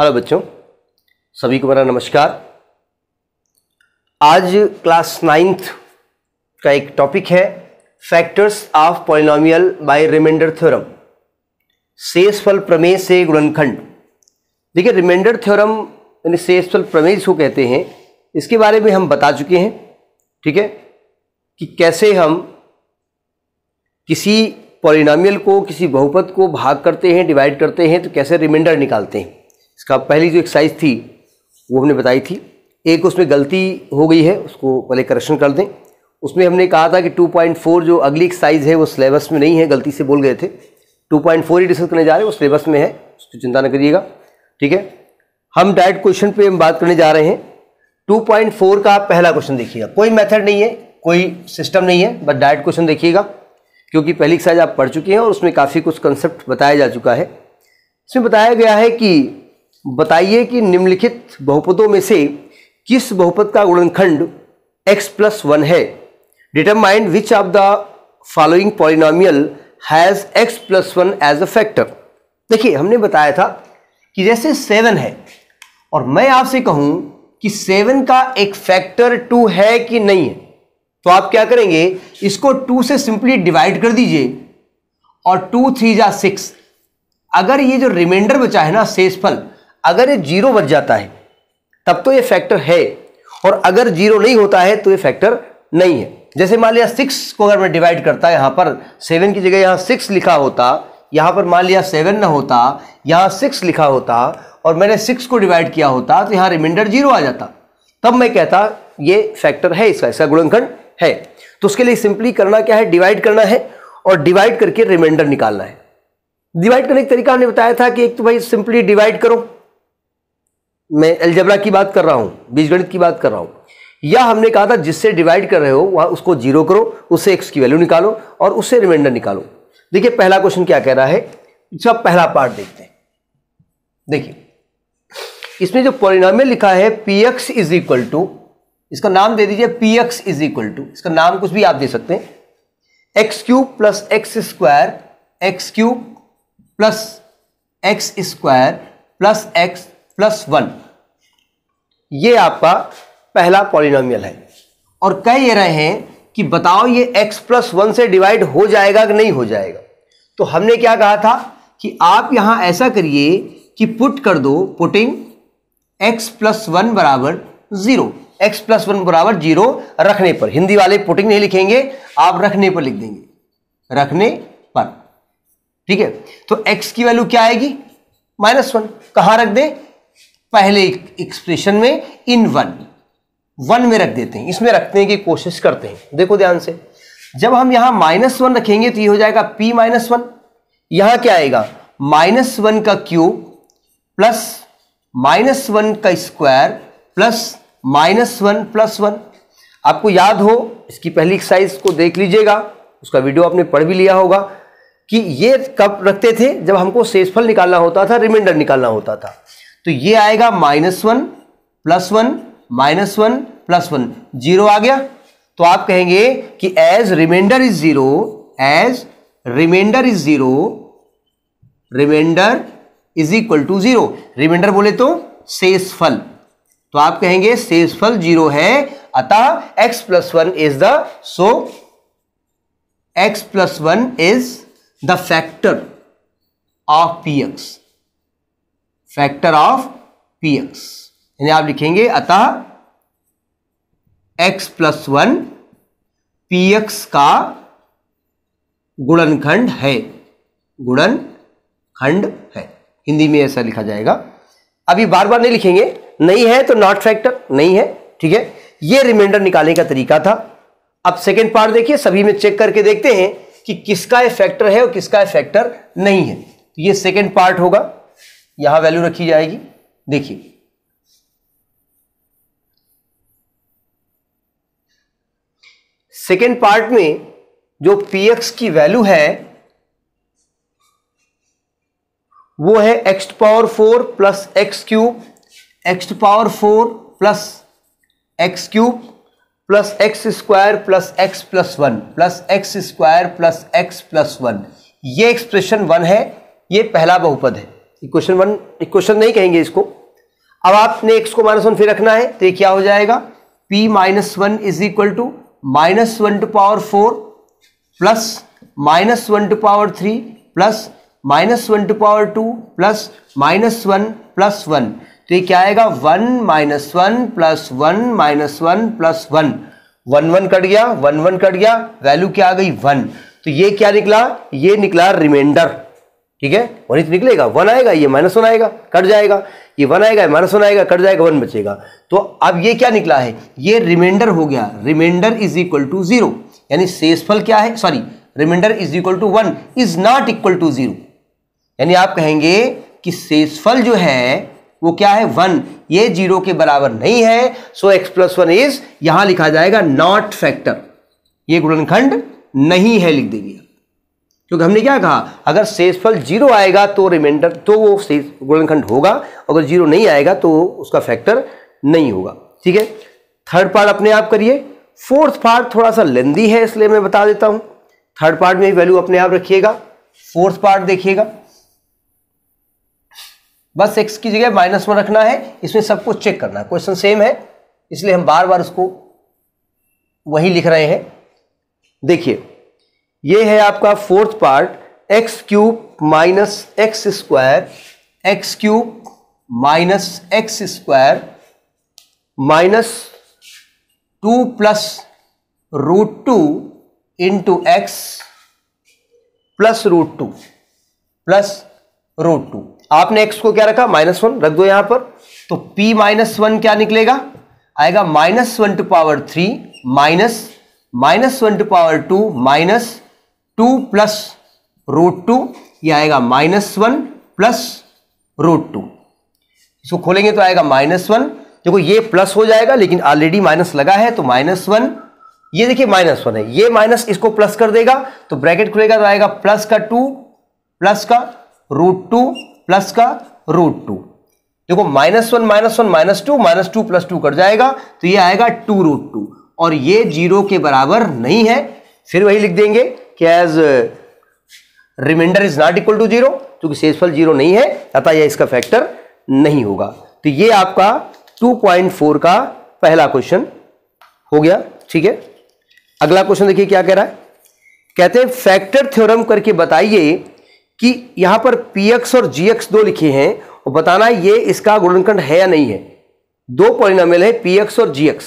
hello बच्चों सभी को मेरा नमस्कार आज क्लास नाइन्थ का एक टॉपिक है factors of polynomial by remainder theorem शेषफल प्रमेय से गुणनखंड देखिए रिमाइंडर थ्योरम यानी शेषफल प्रमेय जिसको कहते हैं इसके बारे में हम बता चुके हैं ठीक है कि कैसे हम किसी पॉलिनोमियल को किसी बहुपद को भाग करते हैं डिवाइड करते हैं तो कैसे रिमाइंडर निकालते हैं इसका पहली जो एक्सरसाइज थी वो हमने बताई थी एक उसमें गलती हो गई है उसको पहले करेक्शन कर दें उसमें हमने कहा था कि 2.4 जो अगली एक्सरसाइज है वो सिलेबस में नहीं है गलती से बोल गए थे 2.4 ही डिस्कस करने जा रहे हैं वो सिलेबस में है उसकी चिंता ना करिएगा ठीक है हम डायरेक्ट क्वेश्चन पे हम बात करने जा रहे हैं 2.4 का पहला क्वेश्चन देखिएगा कोई मेथड नहीं है कोई सिस्टम नहीं है बस डायरेक्ट क्वेश्चन देखिएगा क्योंकि पहली एक्सरसाइज आप पढ़ चुके हैं और उसमें काफ़ी कुछ कंसेप्ट बताया जा चुका है इसमें बताया गया है कि बताइए कि निम्नलिखित बहुपदों में से किस बहुपद का गुणनखंड x प्लस वन है determined which of the following polynomial has x plus one as a factor देखिए हमने बताया था कि जैसे सेवन है और मैं आपसे कहूं कि सेवन का एक फैक्टर टू है कि नहीं है तो आप क्या करेंगे इसको टू से सिंपली डिवाइड कर दीजिए और टू थ्री जा सिक्स अगर ये जो रिमाइंडर बचा है ना शेषफल अगर ये जीरो बच जाता है तब तो ये फैक्टर है और अगर जीरो नहीं होता है तो ये फैक्टर नहीं है जैसे मान लिया सिक्स को अगर मैं डिवाइड करता यहाँ पर सेवन की जगह यहाँ सिक्स लिखा होता यहाँ पर मान लिया सेवन ना होता यहाँ सिक्स लिखा होता और मैंने सिक्स को डिवाइड किया होता तो यहाँ रिमाइंडर जीरो आ जाता तब मैं कहता ये फैक्टर है इसका इसका गुणनखंड है तो उसके लिए सिंपली करना क्या है डिवाइड करना है और डिवाइड करके रिमाइंडर निकालना है डिवाइड करने का तरीका हमने बताया था कि एक तो भाई सिंपली डिवाइड करो मैं एलजबरा की बात कर रहा हूँ बीजगणित की बात कर रहा हूँ या हमने कहा था जिससे डिवाइड कर रहे हो वह उसको जीरो करो उससे एक्स की वैल्यू निकालो और उससे रिमाइंडर निकालो देखिए पहला क्वेश्चन क्या कह रहा है इसका पहला पार्ट देखते हैं देखिए इसमें जो पॉलिनामियल लिखा है P x is equal to इसका नाम दे दीजिए P x is equal to इसका नाम कुछ भी आप दे सकते हैं x cube plus x square x cube plus x square plus x plus one ये आपका पहला पॉलिनोमियल है और कह ये रहे हैं कि बताओ ये x प्लस वन से डिवाइड हो जाएगा कि नहीं हो जाएगा तो हमने क्या कहा था कि आप यहां ऐसा करिए कि पुट कर दो पुटिंग x प्लस वन बराबर ज़ीरो एक्स प्लस वन बराबर जीरो रखने पर हिंदी वाले पुटिंग नहीं लिखेंगे आप रखने पर लिख देंगे रखने पर ठीक है तो x की वैल्यू क्या आएगी माइनस वन कहां रख दें पहले एक्सप्रेशन में इन वन वन में रख देते हैं इसमें रखने की कोशिश करते हैं देखो ध्यान से जब हम यहां माइनस वन रखेंगे तो ये हो जाएगा पी माइनस वन यहां क्या आएगा माइनस वन का क्यू प्लस माइनस वन का square plus minus one plus one आपको याद हो इसकी पहली एक्सरसाइज को देख लीजिएगा उसका वीडियो आपने पढ़ भी लिया होगा कि ये कब रखते थे जब हमको शेषफल निकालना होता था रिमाइंडर निकालना होता था तो ये आएगा minus one plus one minus one plus one zero आ गया तो आप कहेंगे कि as remainder is zero as remainder is zero remainder is equal to zero remainder बोले तो शेष फल तो आप कहेंगे शेष फल जीरो है अतः x plus one is the so x plus one is the factor of P x factor of P x यानी आप लिखेंगे अतः x plus one P x का गुणनखंड है गुणन खंड है हिंदी में ऐसा लिखा जाएगा अभी बार बार नहीं लिखेंगे नहीं है तो नॉट फैक्टर नहीं है ठीक है ये रिमाइंडर निकालने का तरीका था अब सेकेंड पार्ट देखिए सभी में चेक करके देखते हैं कि किसका ये फैक्टर है और किसका ये फैक्टर नहीं है तो ये सेकेंड पार्ट होगा यहां वैल्यू रखी जाएगी देखिए सेकेंड पार्ट में जो एक्स की वैल्यू है वो है x power four plus x cube x power four plus x cube plus x square plus x plus one plus x square plus x plus one ये एक्सप्रेशन वन है ये पहला बहुपद है इक्वेशन वन इक्वेशन नहीं कहेंगे इसको अब आपने एक्स को माइनस वन फिर रखना है तो क्या हो जाएगा P minus one is equal to minus one to power four plus minus one to power three plus minus one to power two plus minus one plus one तो ये क्या आएगा one minus one plus one minus one plus one one one cut गया one one cut गया value क्या आ गई one तो ये क्या निकला ये निकला रिमाइंडर ठीक है वन इच निकलेगा वन आएगा ये माइनस वन आएगा कट जाएगा ये वन आएगा माइनस वन आएगा कट जाएगा वन बचेगा तो अब ये क्या निकला है ये रिमाइंडर हो गया remainder is equal to zero यानी शेषफल क्या है sorry remainder is equal to one is not equal to zero यानी आप कहेंगे कि शेषफल जो है वो क्या है वन ये जीरो के बराबर नहीं है so x plus one is यहां लिखा जाएगा नॉट फैक्टर ये गुणनखंड नहीं है लिख देंगे क्योंकि हमने क्या कहा अगर शेषफल जीरो आएगा तो रिमाइंडर तो वो शेष गुणनखंड होगा अगर जीरो नहीं आएगा तो उसका फैक्टर नहीं होगा ठीक है थर्ड पार्ट अपने आप करिए फोर्थ पार्ट थोड़ा सा लेंदी है इसलिए मैं बता देता हूँ थर्ड पार्ट में वैल्यू अपने आप रखिएगा फोर्थ पार्ट देखिएगा बस एक्स की जगह माइनस वन रखना है इसमें सब कुछ चेक करना है क्वेश्चन सेम है इसलिए हम बार बार उसको वही लिख रहे हैं देखिए ये है आपका fourth part x cube minus x square x cube minus x square minus two plus root two into x plus root two plus root two आपने एक्स को क्या रखा माइनस वन रख दो यहां पर तो पी माइनस वन क्या निकलेगा आएगा minus one to power three minus minus one to power two minus two plus root two यह आएगा minus one plus root two इसको खोलेंगे तो आएगा माइनस वन देखो ये प्लस हो जाएगा लेकिन ऑलरेडी माइनस लगा है तो माइनस वन ये देखिए माइनस वन है ये माइनस इसको प्लस कर देगा तो ब्रैकेट खुलेगा तो आएगा प्लस का टू प्लस का रूट टू प्लस का रूट टू देखो minus one minus one minus two minus two plus two cut जाएगा तो ये आएगा टू रूट टू और ये जीरो के बराबर नहीं है फिर वही लिख देंगे cause remainder is not equal to zero क्योंकि शेषफल जीरो नहीं है अतः यह इसका फैक्टर नहीं होगा तो ये आपका 2.4 का पहला क्वेश्चन हो गया ठीक है अगला क्वेश्चन देखिए क्या कह रहा है कहते हैं फैक्टर थ्योरम करके बताइए कि यहां पर px और gx दो लिखे हैं और बताना ये इसका गुणनखंड है या नहीं है दो परिणाम है px और gx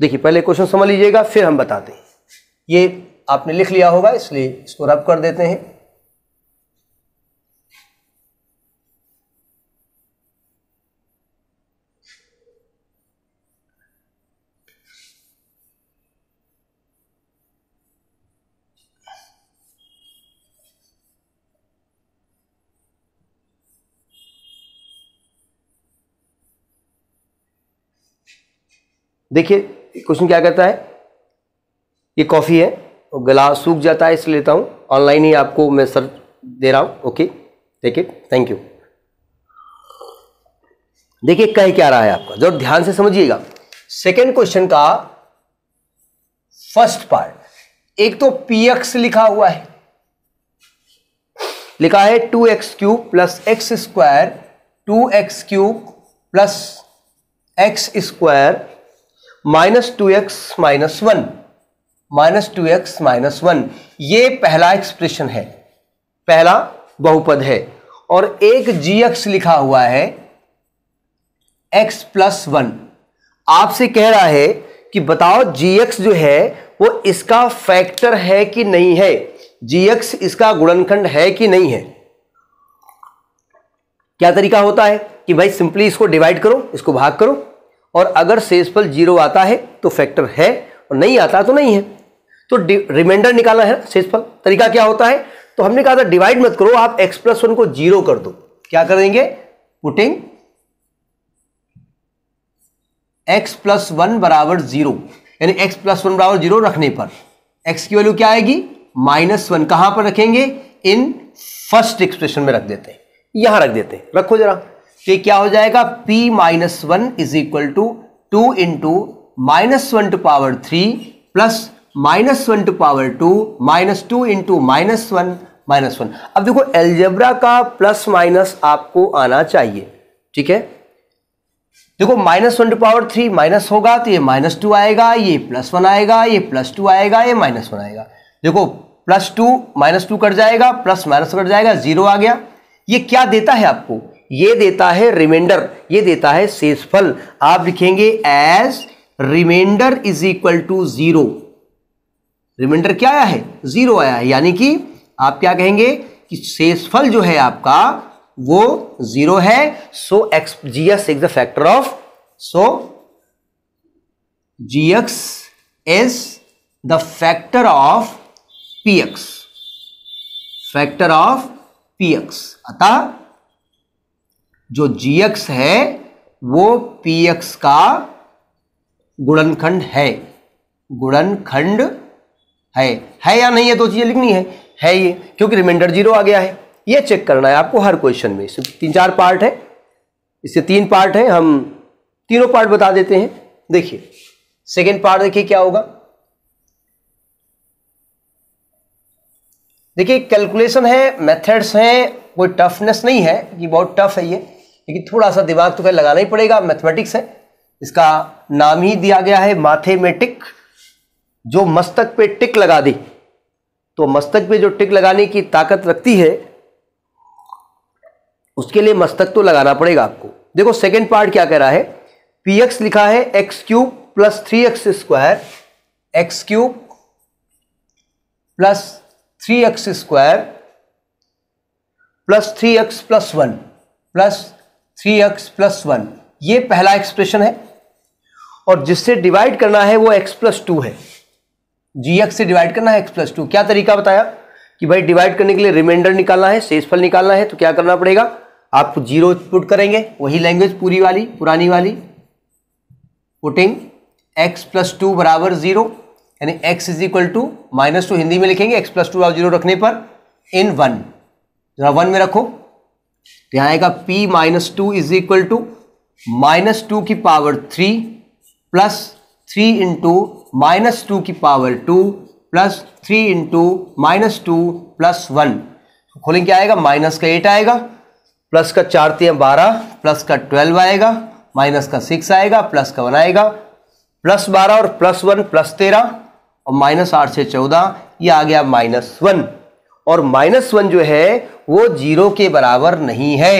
देखिए पहले क्वेश्चन समझ लीजिएगा फिर हम बताते हैं ये आपने लिख लिया होगा इसलिए इसको रब कर देते हैं देखिए क्वेश्चन क्या कहता है ये कॉफ़ी है और तो गला सूख जाता है इसलिए लेता हूँ ऑनलाइन ही आपको मैं सर दे रहा हूँ ओके ठीक है थैंक यू देखिए कह क्या रहा है आपका जरूर ध्यान से समझिएगा सेकेंड क्वेश्चन का फर्स्ट पार्ट एक तो पी एक्स लिखा हुआ है लिखा है two x cube plus x square two x cube plus x square minus two x minus one minus two x minus one ये पहला एक्सप्रेशन है पहला बहुपद है और एक जी एक्स लिखा हुआ है एक्स प्लस वन आपसे कह रहा है कि बताओ जी एक्स जो है वो इसका फैक्टर है कि नहीं है जी एक्स इसका गुणनखंड है कि नहीं है क्या तरीका होता है कि भाई सिंपली इसको डिवाइड करो इसको भाग करो और अगर शेषफल जीरो आता है तो फैक्टर है और नहीं आता तो नहीं है तो रिमाइंडर निकालना है शेषफल तरीका क्या होता है तो हमने कहा था डिवाइड मत करो आप एक्स प्लस वन को जीरो कर दो क्या कर देंगे पुटिंग एक्स प्लस वन बराबर जीरो यानी एक्स प्लस वन बराबर जीरो रखने पर एक्स की वैल्यू क्या आएगी माइनस वन कहां पर रखेंगे इन फर्स्ट एक्सप्रेशन में रख देते हैं यहां रख देते हैं रखो जरा तो क्या हो जाएगा p minus one is equal to two into minus one to power three plus minus one to power two minus two into minus one minus one अब देखो एल्जेब्रा का प्लस माइनस आपको आना चाहिए ठीक है देखो minus one to power three minus होगा तो ये माइनस टू आएगा ये प्लस वन आएगा ये प्लस टू आएगा ये माइनस वन आएगा देखो plus two minus two cut जाएगा प्लस माइनस कट जाएगा जीरो आ गया ये क्या देता है आपको ये देता है रिमाइंडर ये देता है शेषफल आप लिखेंगे as remainder is equal to zero remainder क्या आया है जीरो आया है यानी कि आप क्या कहेंगे कि शेषफल जो है आपका वो जीरो है so x G x is the factor of so G x is the factor of P x factor of P x अतः जो जी एक्स है वो पी एक्स का गुणनखंड है गुणनखंड है है या नहीं है दो तो चीज़ें लिखनी है है ये क्योंकि रिमाइंडर जीरो आ गया है ये चेक करना है आपको हर क्वेश्चन में इसमें तीन चार पार्ट है इससे तीन पार्ट है हम तीनों पार्ट बता देते हैं देखिए सेकेंड पार्ट देखिए क्या होगा देखिए कैलकुलेशन है मेथड्स हैं कोई टफनेस नहीं है कि बहुत टफ है ये लेकिन थोड़ा सा दिमाग तो कहीं लगाना ही पड़ेगा मैथमेटिक्स है इसका नाम ही दिया गया है माथेमेटिक जो मस्तक पे टिक लगा दी तो मस्तक पे जो टिक लगाने की ताकत रखती है उसके लिए मस्तक तो लगाना पड़ेगा आपको देखो सेकेंड पार्ट क्या कह रहा है पी एक्स लिखा है x cube plus three x square x cube plus three x square plus three x plus one plus three x plus one ये पहला एक्सप्रेशन है और जिससे डिवाइड करना है वो एक्स प्लस टू है जी एक्स से डिवाइड करना है एक्स प्लस टू क्या तरीका बताया कि भाई डिवाइड करने के लिए रिमाइंडर निकालना है शेषफल निकालना है तो क्या करना पड़ेगा आप जीरो पुट करेंगे वही लैंग्वेज पूरी वाली पुरानी वाली पुटिंग एक्स प्लस टू बराबर जीरो यानी x is equal to minus two Hindi में लिखेंगे एक्स प्लस टू और जीरो रखने पर इन वन जरा वन में रखो तो यहाँ आएगा P minus two is equal to minus two की power three plus three into minus two की power two plus three into minus two plus one खोलेंगे क्या आएगा माइनस का एट आएगा प्लस का चार तीन बारह प्लस का ट्वेल्व आएगा माइनस का सिक्स आएगा प्लस का वन आएगा प्लस बारह और प्लस वन प्लस तेरह और माइनस आठ से चौदह ये आ गया माइनस वन और माइनस वन जो है वो जीरो के बराबर नहीं है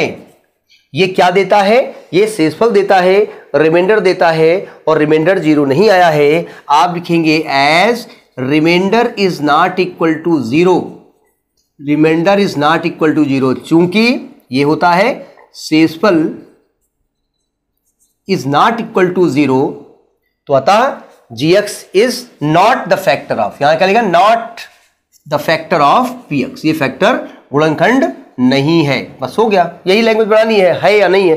ये क्या देता है ये सेसफल देता है रिमाइंडर देता है और रिमाइंडर जीरो नहीं आया है आप लिखेंगे as remainder is not equal to zero remainder is not equal to zero चूंकि ये होता है सेसफल is not equal to zero तो अतः G x is not the factor of यहां क्या लिखा not the factor of P x ये फैक्टर गुणनखंड नहीं है बस हो गया यही लैंग्वेज बनानी है है या नहीं है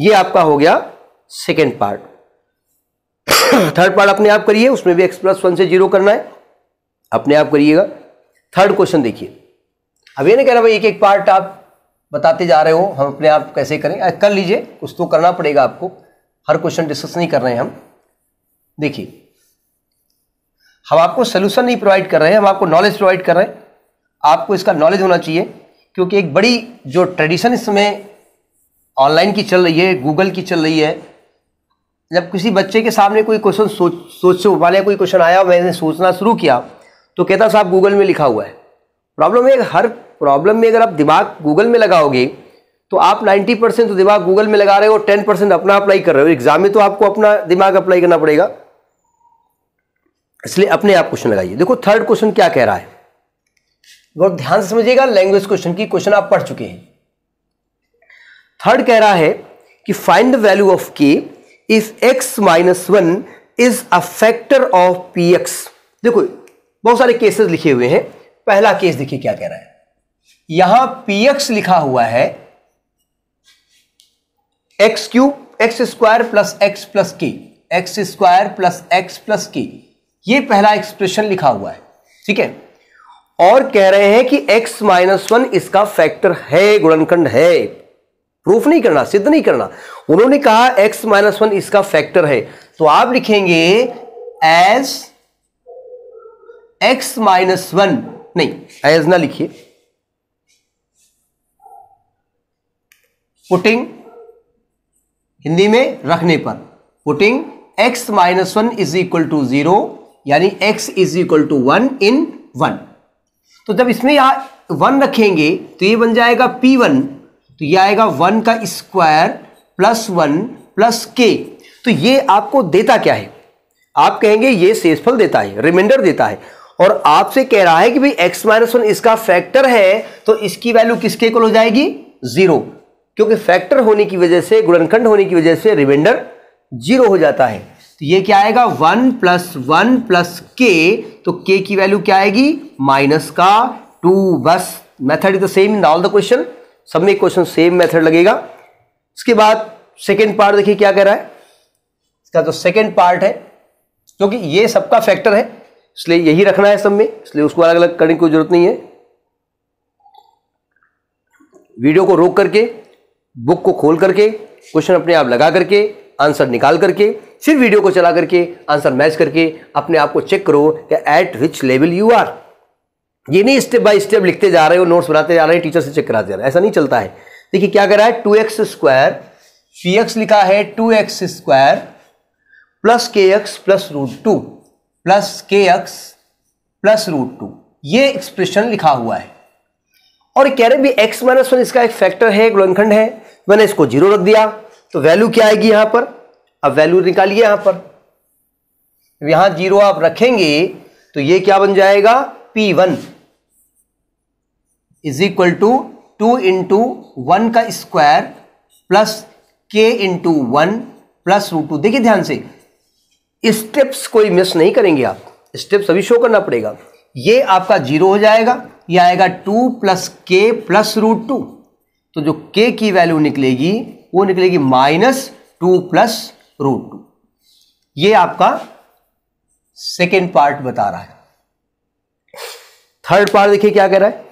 ये आपका हो गया सेकेंड पार्ट थर्ड पार्ट अपने आप करिए उसमें भी एक्स प्लस वन से जीरो करना है अपने आप करिएगा थर्ड क्वेश्चन देखिए अब ये नहीं कह रहा भाई एक एक पार्ट आप बताते जा रहे हो हम अपने आप कैसे करें आ, कर लीजिए कुछ तो करना पड़ेगा आपको हर क्वेश्चन डिस्कस नहीं कर रहे हैं हम देखिए हम आपको सोल्यूशन नहीं प्रोवाइड कर रहे हैं हम आपको नॉलेज प्रोवाइड कर रहे हैं आपको इसका नॉलेज होना चाहिए क्योंकि एक बड़ी जो ट्रेडिशन इस समय ऑनलाइन की चल रही है गूगल की चल रही है जब किसी बच्चे के सामने कोई क्वेश्चन सोच सोच वाले कोई क्वेश्चन आया मैंने सोचना शुरू किया तो कहता साहब गूगल में लिखा हुआ है प्रॉब्लम है हर प्रॉब्लम में अगर आप दिमाग गूगल में लगाओगे तो आप 90 परसेंट तो दिमाग गूगल में लगा रहे हो 10 परसेंट अपना अप्लाई कर रहे हो एग्जाम में तो आपको अपना दिमाग अप्लाई करना पड़ेगा इसलिए अपने आप क्वेश्चन लगाइए देखो थर्ड क्वेश्चन क्या कह रहा है बहुत ध्यान से समझिएगा लैंग्वेज क्वेश्चन की क्वेश्चन आप पढ़ चुके हैं थर्ड कह रहा है कि find the value of K if x minus one is a factor of P x देखो बहुत सारे केसेस लिखे हुए हैं पहला केस देखिए क्या कह रहा है यहां पी एक्स लिखा हुआ है x cube x square plus x plus के x square plus x plus के ये पहला एक्सप्रेशन लिखा हुआ है ठीक है और कह रहे हैं कि x माइनस वन इसका फैक्टर है गुणनखंड है प्रूफ नहीं करना सिद्ध नहीं करना उन्होंने कहा x माइनस वन इसका फैक्टर है तो आप लिखेंगे एज x माइनस वन नहीं एज ना लिखिए पुटिंग हिंदी में रखने पर putting x minus one is equal to zero यानी x is equal to one in one तो जब इसमें यहाँ वन रखेंगे तो ये बन जाएगा पी वन तो ये आएगा वन का स्क्वायर प्लस वन प्लस के तो ये आपको देता क्या है आप कहेंगे ये शेषफल देता है रिमाइंडर देता है और आपसे कह रहा है कि भाई एक्स माइनस वन इसका फैक्टर है तो इसकी वैल्यू किसके इक्वल हो जाएगी जीरो क्योंकि फैक्टर होने की वजह से गुणनखंड होने की वजह से रिमाइंडर जीरो हो जाता है तो ये क्या आएगा वन प्लस वन प्लस के तो के की वैल्यू क्या आएगी माइनस का टू बस method is the same in all the question सब में क्वेश्चन सेम मेथड लगेगा इसके बाद सेकेंड पार्ट देखिए क्या कह रहा है इसका जो सेकेंड पार्ट है क्योंकि ये सबका फैक्टर है इसलिए यही रखना है सब में इसलिए उसको अलग अलग करने की कोई जरूरत नहीं है वीडियो को रोक करके बुक को खोल करके क्वेश्चन अपने आप लगा करके आंसर निकाल करके फिर वीडियो को चला करके आंसर मैच करके अपने आप को चेक करो कि at which level you are ये नहीं स्टेप बाय स्टेप लिखते जा रहे हो नोट्स बनाते जा रहे हैं टीचर से चेक कराते जा रहे हैं ऐसा नहीं चलता है देखिए क्या कर रहा है टू एक्स स्क्वायर फी एक्स लिखा है टू एक्स स्क्वायर प्लस के x plus root two plus के एक्स प्लस रूट टू ये एक्सप्रेशन लिखा हुआ है और कह रहे भी एक्स माइनस वन इसका एक फैक्टर है एक गुणनखंड है मैंने इसको जीरो रख दिया तो वैल्यू क्या आएगी यहां पर अब वैल्यू निकालिए यहां पर यहां जीरो आप रखेंगे तो ये क्या बन जाएगा P1 one is equal to two into one का square plus k into one plus root two देखिए ध्यान से स्टेप्स कोई मिस नहीं करेंगे आप स्टेप्स अभी शो करना पड़ेगा ये आपका जीरो हो जाएगा ये आएगा two plus k plus root two तो जो के की वैल्यू निकलेगी वो निकलेगी minus two plus root two ये आपका सेकेंड पार्ट बता रहा है थर्ड पार्ट देखिए क्या कह रहा है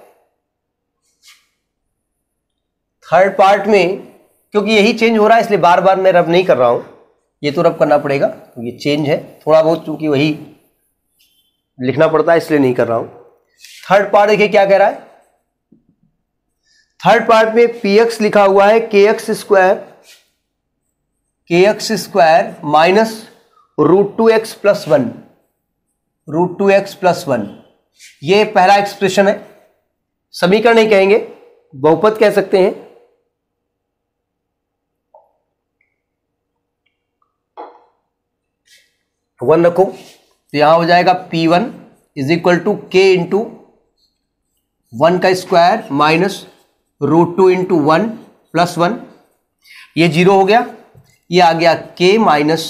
थर्ड पार्ट में क्योंकि यही चेंज हो रहा है इसलिए बार बार मैं रब नहीं कर रहा हूं ये तो रब करना पड़ेगा तो ये चेंज है थोड़ा बहुत चूंकि वही लिखना पड़ता है इसलिए नहीं कर रहा हूं थर्ड पार्ट देखिए क्या कह रहा है थर्ड पार्ट में पी एक्स लिखा हुआ है k x square k x square minus root two x plus one root two x plus one ये पहला एक्सप्रेशन है समीकरण नहीं कहेंगे बहुपत कह सकते हैं वन रखो तो यहां हो जाएगा p one is equal to k into one का square minus root two into one plus one ये जीरो हो गया ये आ गया k minus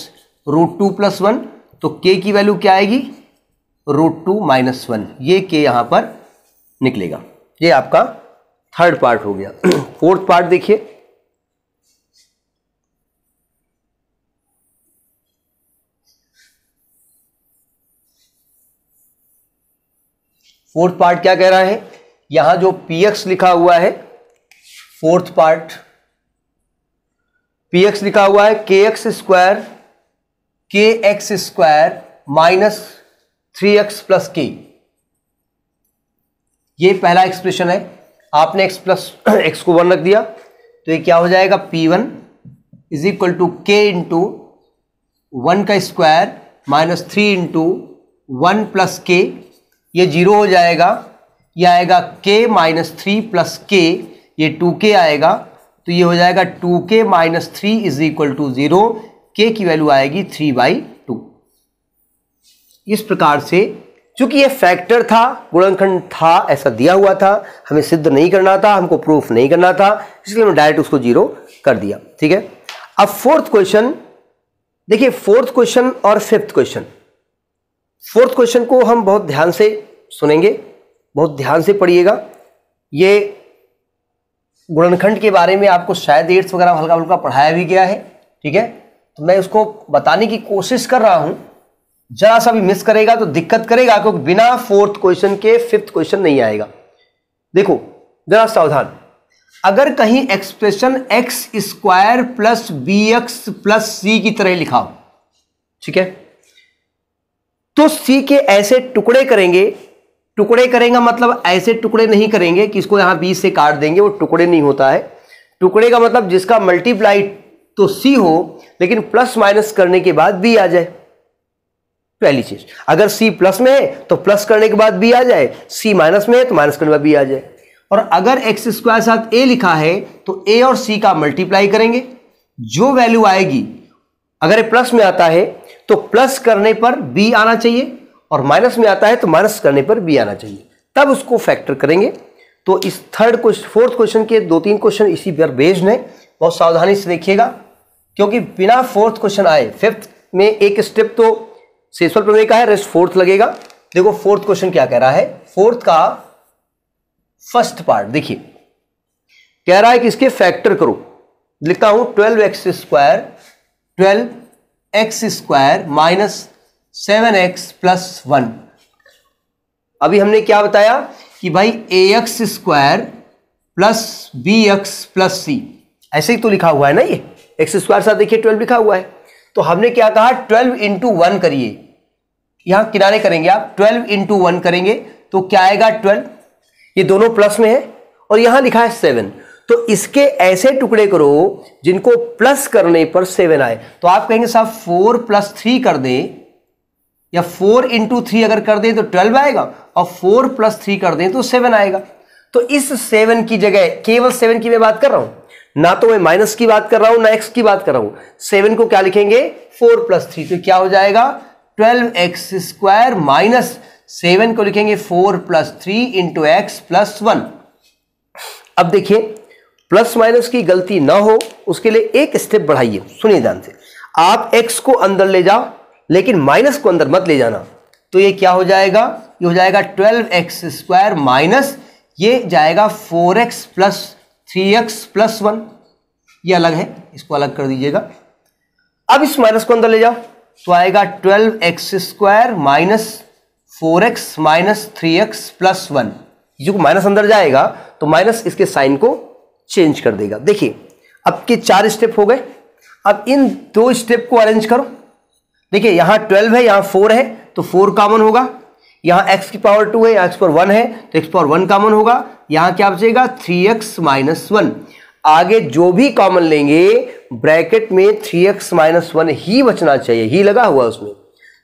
root two plus one तो के की वैल्यू क्या आएगी रूट टू माइनस वन ये के यहां पर निकलेगा ये आपका थर्ड पार्ट हो गया फोर्थ पार्ट देखिए फोर्थ पार्ट क्या कह रहा है यहां जो पीएक्स लिखा हुआ है फोर्थ पार्ट पी एक्स लिखा हुआ है k x square k x square minus three x plus के ये पहला एक्सप्रेशन है आपने एक्स प्लस एक्स को वन रख दिया तो ये क्या हो जाएगा p one is equal to k into one का square minus three into one plus के ये जीरो हो जाएगा ये आएगा के माइनस थ्री प्लस के ये टू के आएगा तो ये हो जाएगा two k minus three is equal to zero k की वैल्यू आएगी थ्री बाई टू इस प्रकार से चूंकि ये फैक्टर था गुणनखंड था ऐसा दिया हुआ था हमें सिद्ध नहीं करना था हमको प्रूफ नहीं करना था इसलिए हमने डायरेक्ट उसको जीरो कर दिया ठीक है अब फोर्थ क्वेश्चन देखिए फोर्थ क्वेश्चन और फिफ्थ क्वेश्चन फोर्थ क्वेश्चन को हम बहुत ध्यान से सुनेंगे बहुत ध्यान से पढ़िएगा ये गुणनखंड के बारे में आपको शायद एड्स वगैरह हल्का हल्का पढ़ाया भी गया है ठीक है तो मैं उसको बताने की कोशिश कर रहा हूँ जरा सा भी मिस करेगा तो दिक्कत करेगा क्योंकि बिना फोर्थ क्वेश्चन के फिफ्थ क्वेश्चन नहीं आएगा देखो जरा सावधान अगर कहीं expression x square plus b x plus c की तरह लिखा हो ठीक है तो सी के ऐसे टुकड़े करेंगे टुकड़े करेगा मतलब ऐसे टुकड़े नहीं करेंगे कि इसको यहाँ बीस से काट देंगे वो टुकड़े नहीं होता है टुकड़े का मतलब जिसका मल्टीप्लाई तो सी हो लेकिन प्लस माइनस करने के बाद बी आ जाए पहली चीज अगर सी प्लस में है तो प्लस करने के बाद बी आ जाए सी माइनस में है तो माइनस करने के बाद बी आ जाए और अगर एक्स स्क्वायर साथ ए लिखा है तो ए और सी का मल्टीप्लाई करेंगे जो वैल्यू आएगी अगर प्लस में आता है तो प्लस करने पर बी आना चाहिए और माइनस में आता है तो माइनस करने पर बी आना चाहिए तब उसको फैक्टर करेंगे तो इस थर्ड क्वेश्चन फोर्थ क्वेश्चन के दो तीन क्वेश्चन इसी पर बेस्ड हैं बहुत सावधानी से देखिएगा क्योंकि बिना फोर्थ क्वेश्चन आए फिफ्थ में एक स्टेप तो सेसुअल प्रमेय का है रेस्ट फोर्थ लगेगा देखो फोर्थ क्वेश्चन क्या कह रहा है फोर्थ का फर्स्ट पार्ट देखिए कह रहा है कि इसके फैक्टर करो लिखता हूं twelve x square twelve x square minus seven x plus one अभी हमने क्या बताया कि भाई a x square plus b x plus c ऐसे ही तो लिखा हुआ है ना ये एक्स स्क्वायर साथ देखिए ट्वेल्व लिखा हुआ है तो हमने क्या कहा ट्वेल्व इंटू वन करिए यहां किनारे करेंगे आप ट्वेल्व इंटू वन करेंगे तो क्या आएगा ट्वेल्व ये दोनों प्लस में है और यहां लिखा है सेवन तो इसके ऐसे टुकड़े करो जिनको प्लस करने पर सेवन आए तो आप कहेंगे साहब फोर प्लस थ्री कर दें या फोर इंटू थ्री अगर कर दें तो ट्वेल्व आएगा और फोर प्लस थ्री कर दें तो सेवन आएगा तो इस सेवन की जगह केवल सेवन की मैं बात कर रहा हूं ना तो मैं माइनस की बात कर रहा हूं ना एक्स की बात कर रहा हूं सेवन को क्या लिखेंगे फोर प्लस थ्री तो क्या हो जाएगा twelve x square minus seven को लिखेंगे four plus three into x plus one अब देखिए प्लस माइनस की गलती ना हो उसके लिए एक स्टेप बढ़ाइए सुनिए ध्यान से आप एक्स को अंदर ले जाओ लेकिन माइनस को अंदर मत ले जाना तो ये क्या हो जाएगा ये हो जाएगा ट्वेल्व एक्स स्क्वायर माइनस ये जाएगा four x plus three x plus one ये अलग है इसको अलग कर दीजिएगा अब इस माइनस को अंदर ले जाओ तो आएगा twelve x square minus four x minus three x plus one जो माइनस अंदर जाएगा तो माइनस इसके साइन को चेंज कर देगा देखिए अब के चार स्टेप हो गए अब इन दो स्टेप को अरेंज करो देखिए यहाँ ट्वेल्व है यहाँ फोर है तो फोर कॉमन होगा यहाँ एक्स की पावर टू है एक्स पावर वन है तो एक्स पावर वन कॉमन होगा यहाँ क्या बचेगा थ्री एक्स माइनस वन आगे जो भी कॉमन लेंगे ब्रैकेट में थ्री एक्स माइनस वन ही बचना चाहिए ही लगा हुआ उसमें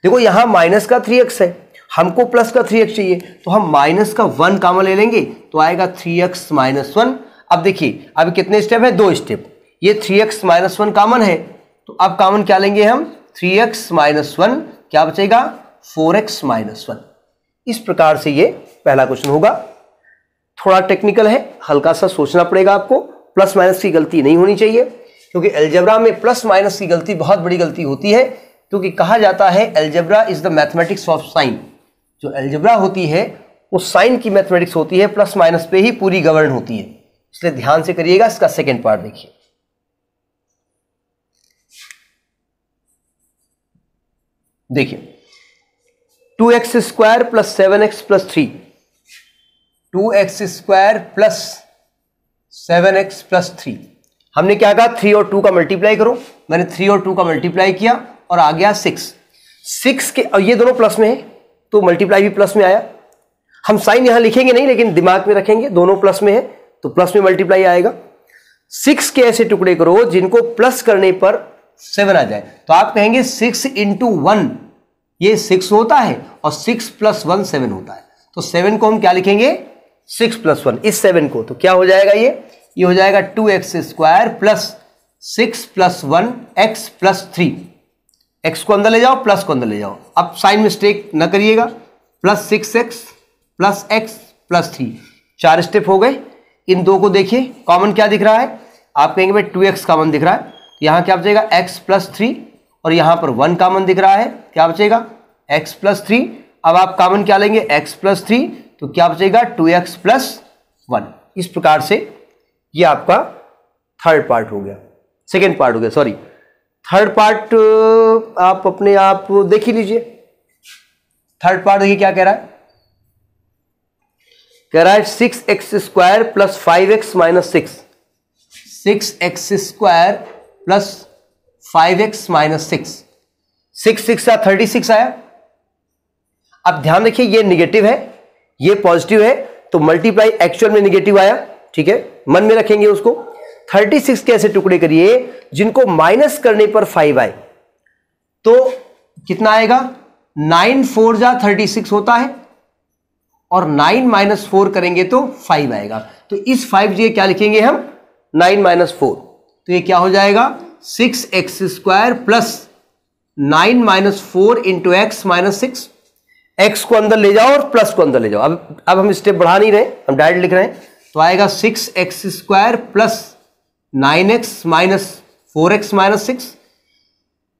देखो यहाँ माइनस का थ्री एक्स है हमको प्लस का थ्री एक्स चाहिए तो हम माइनस का वन कॉमन ले लेंगे तो आएगा थ्री एक्स माइनस वन अब देखिए अब कितने स्टेप है दो स्टेप ये three x minus one common है तो अब कॉमन क्या लेंगे हम थ्री एक्स माइनस वन क्या बचेगा फोर एक्स माइनस वन इस प्रकार से ये पहला क्वेश्चन होगा थोड़ा टेक्निकल है हल्का सा सोचना पड़ेगा आपको प्लस माइनस की गलती नहीं होनी चाहिए क्योंकि एल्जेब्रा में प्लस माइनस की गलती बहुत बड़ी गलती होती है क्योंकि कहा जाता है algebra is the mathematics of sign जो एल्जेब्रा होती है वो साइन की मैथमेटिक्स होती है प्लस माइनस पे ही पूरी गवर्न होती है इसलिए ध्यान से करिएगा इसका सेकेंड पार्ट देखिए देखिए two x square plus seven x plus three two x square plus seven x plus three हमने क्या कहा थ्री और टू का मल्टीप्लाई करो मैंने थ्री और टू का मल्टीप्लाई किया और आ गया सिक्स सिक्स के और ये दोनों प्लस में है तो मल्टीप्लाई भी प्लस में आया हम साइन यहां लिखेंगे नहीं लेकिन दिमाग में रखेंगे दोनों प्लस में है तो प्लस में मल्टीप्लाई आएगा सिक्स के ऐसे टुकड़े करो जिनको प्लस करने पर सेवन आ जाए तो आप कहेंगे सिक्स इंटू वन ये सिक्स होता है और सिक्स प्लस वन सेवन होता है तो सेवन को हम क्या लिखेंगे सिक्स प्लस वन इस सेवन को तो क्या हो जाएगा ये ये हो जाएगा two x square plus six plus one x plus three x को अंदर ले जाओ प्लस को अंदर ले जाओ अब साइन मिस्टेक न करिएगा plus six x plus x plus three चार स्टेप हो गए इन दो को देखिए कॉमन क्या दिख रहा है आप कहेंगे भाई टू एक्स कॉमन दिख रहा है तो यहाँ क्या बचेगा एक्स प्लस थ्री और यहाँ पर वन कामन दिख रहा है क्या बचेगा एक्स प्लस थ्री अब आप कामन क्या लेंगे एक्स प्लस थ्री तो क्या बचेगा टू एक्स प्लस वन इस प्रकार से ये आपका थर्ड पार्ट हो गया सेकेंड पार्ट हो गया सॉरी थर्ड पार्ट आप अपने आप देख ही लीजिए थर्ड पार्ट देखिए क्या कह रहा है कह रहा है six x square plus five x minus six six x square plus five x minus six six six या थर्टी सिक्स आया अब ध्यान रखिए ये निगेटिव है ये पॉजिटिव है तो मल्टीप्लाई एक्चुअल में निगेटिव आया ठीक है मन में रखेंगे उसको 36 के ऐसे टुकड़े करिए जिनको माइनस करने पर फाइव आए तो कितना आएगा नाइन फोर जा थर्टी सिक्स होता है और नाइन माइनस फोर करेंगे तो फाइव आएगा तो इस फाइव जी क्या लिखेंगे हम नाइन माइनस फोर तो ये क्या हो जाएगा six x square plus nine minus four into x minus six x को अंदर ले जाओ और प्लस को अंदर ले जाओ अब अब हम स्टेप बढ़ा नहीं रहे हम डायरेक्ट लिख रहे हैं तो आएगा six x square plus nine x minus four x minus six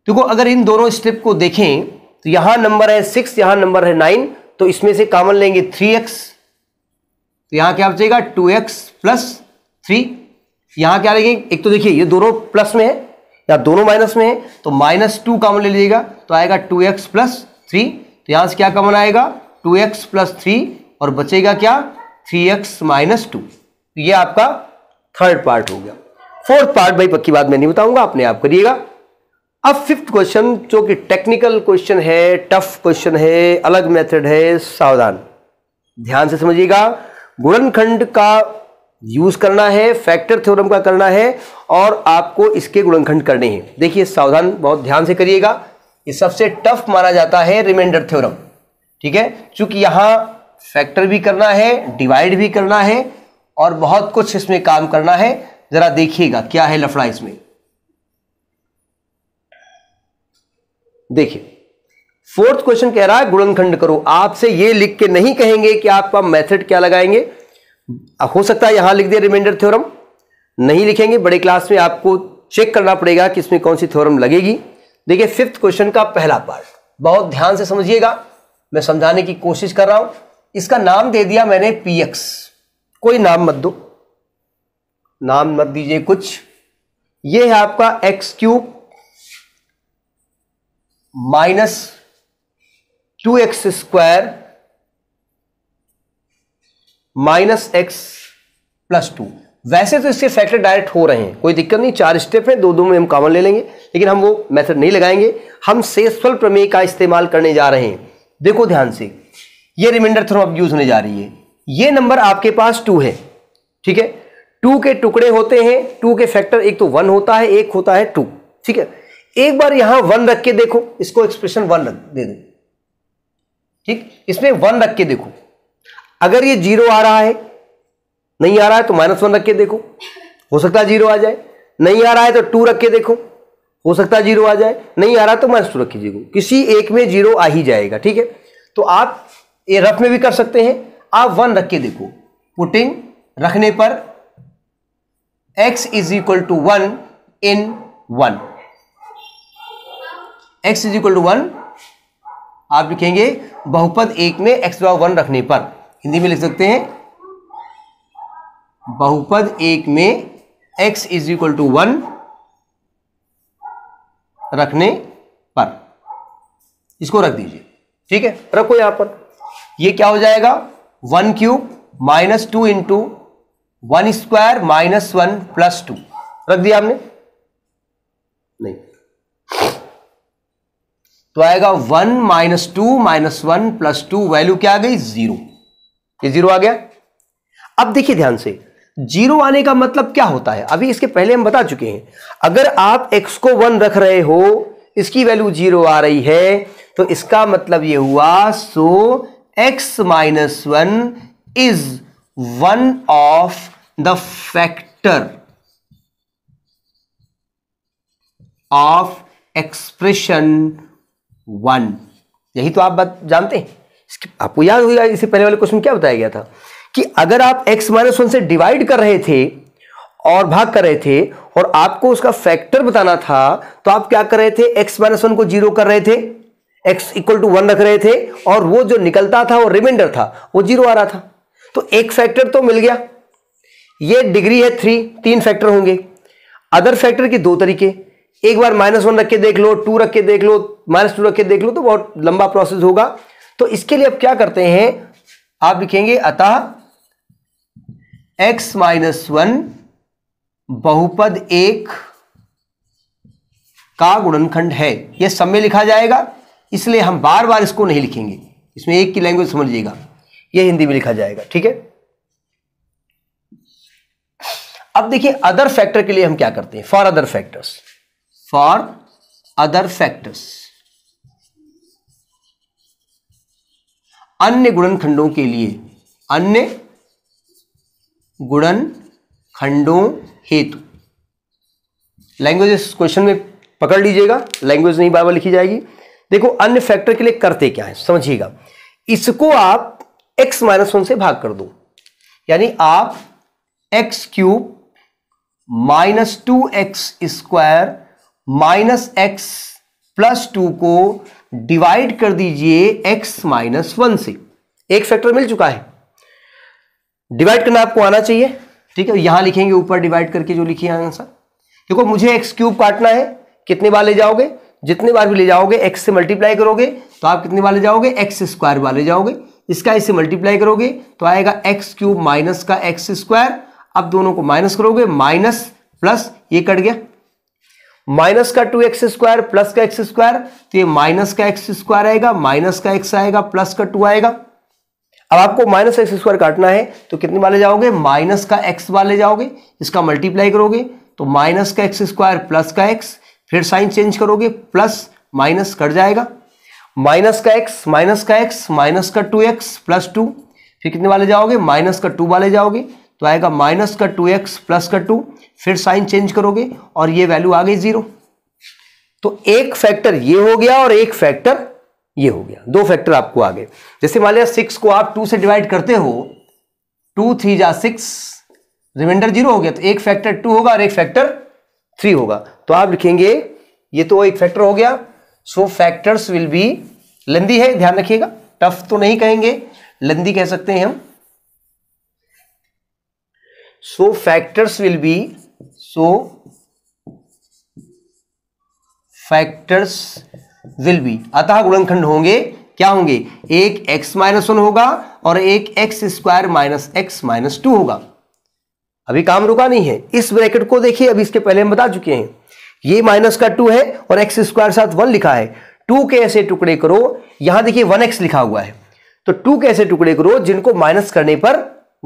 देखो अगर इन दोनों स्टेप को देखें तो यहां नंबर है सिक्स यहां नंबर है नाइन तो इसमें से कॉमन लेंगे थ्री एक्स तो यहां क्या बचेगा टू एक्स प्लस थ्री यहां क्या लगेगी एक तो देखिए ये दोनों प्लस में है या दोनों माइनस में है तो माइनस टू कॉमन ले लीजिएगा तो आएगा टू एक्स प्लस थ्री तो यहां से क्या कॉमन आएगा टू एक्स प्लस थ्री और बचेगा क्या थ्री एक्स माइनस टू ये आपका थर्ड पार्ट हो गया फोर्थ पार्ट भाई पक्की बात मैं नहीं बताऊंगा अपने आप करिएगा अब फिफ्थ क्वेश्चन जो कि टेक्निकल क्वेश्चन है टफ क्वेश्चन है अलग मेथड है सावधान ध्यान से समझिएगा गुणनखंड का यूज करना है फैक्टर थ्योरम का करना है और आपको इसके गुणनखंड करने हैं देखिए सावधान बहुत ध्यान से करिएगा ये सबसे टफ माना जाता है रिमाइंडर थ्योरम ठीक है चूंकि यहां फैक्टर भी करना है डिवाइड भी करना है और बहुत कुछ इसमें काम करना है जरा देखिएगा क्या है लफड़ा इसमें देखिए फोर्थ क्वेश्चन कह रहा है गुणनखंड करो आपसे ये लिख के नहीं कहेंगे कि आपका मेथड क्या लगाएंगे हो सकता है यहां लिख दिया रिमाइंडर थ्योरम नहीं लिखेंगे बड़े क्लास में आपको चेक करना पड़ेगा कि इसमें कौन सी थ्योरम लगेगी देखिए फिफ्थ क्वेश्चन का पहला पार्ट बहुत ध्यान से समझिएगा मैं समझाने की कोशिश कर रहा हूं इसका नाम दे दिया मैंने पीएक्स कोई नाम मत दो नाम मत दीजिए कुछ यह है आपका x cube minus two x square minus x plus two वैसे तो इसके फैक्टर डायरेक्ट हो रहे हैं कोई दिक्कत नहीं चार स्टेप है दो दो में हम कॉमन ले लेंगे लेकिन हम वो मेथड नहीं लगाएंगे हम सेसफल प्रमेय का इस्तेमाल करने जा रहे हैं देखो ध्यान से ये रिमाइंडर थ्रो अब यूज होने जा रही है ये नंबर आपके पास टू है ठीक है टू के टुकड़े होते हैं टू के फैक्टर एक तो वन होता है एक होता है टू ठीक है एक बार यहां वन रख के देखो इसको एक्सप्रेशन वन रख दे दो ठीक इसमें वन रख के देखो अगर ये जीरो आ रहा है नहीं आ रहा है तो माइनस वन रख के देखो हो सकता है जीरो आ जाए नहीं आ रहा है तो टू रख के देखो हो सकता है जीरो आ जाए नहीं आ रहा तो माइनस टू रख कीजिएगा किसी एक में जीरो आ ही जाएगा ठीक है तो आप ये रफ में भी कर सकते हैं आप वन रख के देखो पुटिंग रखने पर x is equal to one in one x is equal to one आप लिखेंगे बहुपद एक में एक्स वन रखने पर हिंदी में लिख सकते हैं बहुपद एक में x is equal to one रखने पर इसको रख दीजिए ठीक है रखो यहां पर ये क्या हो जाएगा one cube minus two into one square minus one plus two रख दिया हमने नहीं तो आएगा one minus two minus one plus two value क्या आ गई जीरो ये जीरो आ गया अब देखिए ध्यान से जीरो आने का मतलब क्या होता है अभी इसके पहले हम बता चुके हैं अगर आप एक्स को वन रख रहे हो इसकी वैल्यू जीरो आ रही है तो इसका मतलब ये हुआ so x minus one is one of the factor of expression one यही तो आप बात जानते हैं आपको याद गया इससे पहले वाले क्वेश्चन क्या बताया गया था कि अगर आप x माइनस वन से डिवाइड कर रहे थे और भाग कर रहे थे और आपको उसका फैक्टर बताना था तो आप क्या कर रहे थे x माइनस वन को जीरो कर रहे थे x इक्वल टू वन रख रहे थे और वो जो निकलता था वो रिमाइंडर था वो जीरो आ रहा था तो एक फैक्टर तो मिल गया ये डिग्री है थ्री तीन फैक्टर होंगे अदर फैक्टर के दो तरीके एक बार माइनस वन रख के देख लो टू रख के देख लो माइनस टू रख के देख लो तो बहुत लंबा प्रोसेस होगा तो इसके लिए अब क्या करते हैं आप लिखेंगे अतः x माइनस वन बहुपद एक का गुणनखंड है यह सब में लिखा जाएगा इसलिए हम बार बार इसको नहीं लिखेंगे इसमें एक की लैंग्वेज समझिएगा यह हिंदी में लिखा जाएगा ठीक है अब देखिए अदर फैक्टर के लिए हम क्या करते हैं for other factors for other factors अन्य गुणनखंडों के लिए अन्य गुणन खंडों हेतु लैंग्वेज इस क्वेश्चन में पकड़ लीजिएगा लैंग्वेज नहीं बाबा लिखी जाएगी देखो अन्य फैक्टर के लिए करते क्या है समझिएगा इसको आप x माइनस वन से भाग कर दो यानी आप x cube minus two x square minus x plus two को डिवाइड कर दीजिए एक्स माइनस वन से एक फैक्टर मिल चुका है डिवाइड करना आपको आना चाहिए ठीक है यहां लिखेंगे ऊपर डिवाइड करके जो लिखिए आंसर देखो मुझे एक्स क्यूब काटना है कितने बार ले जाओगे जितने बार भी ले जाओगे एक्स से मल्टीप्लाई करोगे तो आप कितने बार ले जाओगे एक्स स्क्वायर बार ले जाओगे इसका इससे मल्टीप्लाई करोगे तो आएगा एक्स क्यूब माइनस का एक्स स्क्वायर अब दोनों को माइनस करोगे माइनस प्लस ये कट गया माइनस का टू एक्स स्क्वायर प्लस का एक्स स्क्वायर तो ये माइनस का एक्स स्क्वायर आएगा माइनस का एक्स आएगा प्लस का टू आएगा अब आपको माइनस एक्स स्क्वायर काटना है तो कितने वाले जाओगे माइनस का एक्स वाले जाओगे इसका मल्टीप्लाई करोगे तो माइनस का एक्स स्क्वायर प्लस का एक्स फिर साइन चेंज करोगे प्लस माइनस कट जाएगा माइनस का एक्स माइनस का एक्स माइनस का टू एक्स प्लस टू फिर कितने वाले जाओगे माइनस का टू वाले जाओगे तो आएगा माइनस का टू एक्स प्लस का टू फिर साइन चेंज करोगे और ये वैल्यू आ गई जीरो तो एक फैक्टर ये हो गया और एक फैक्टर ये हो गया दो फैक्टर आपको आ गए जैसे मान लिया सिक्स को आप टू से डिवाइड करते हो टू थ्री जा सिक्स रिमाइंडर जीरो हो गया तो एक फैक्टर टू होगा और एक फैक्टर थ्री होगा तो आप लिखेंगे ये तो एक फैक्टर हो गया सो फैक्टर्स विल बी लंदी है ध्यान रखिएगा टफ तो नहीं कहेंगे लंदी कह सकते हैं हम so factors will be so factors will be अतः गुणनखंड होंगे क्या होंगे एक x माइनस वन होगा और एक x square minus x minus two होगा अभी काम रुका नहीं है इस ब्रैकेट को देखिए अभी इसके पहले हम बता चुके हैं ये माइनस का टू है और एक्स स्क्वायर साथ वन लिखा है टू के ऐसे टुकड़े करो यहां देखिए वन एक्स लिखा हुआ है तो टू के ऐसे टुकड़े करो जिनको माइनस करने पर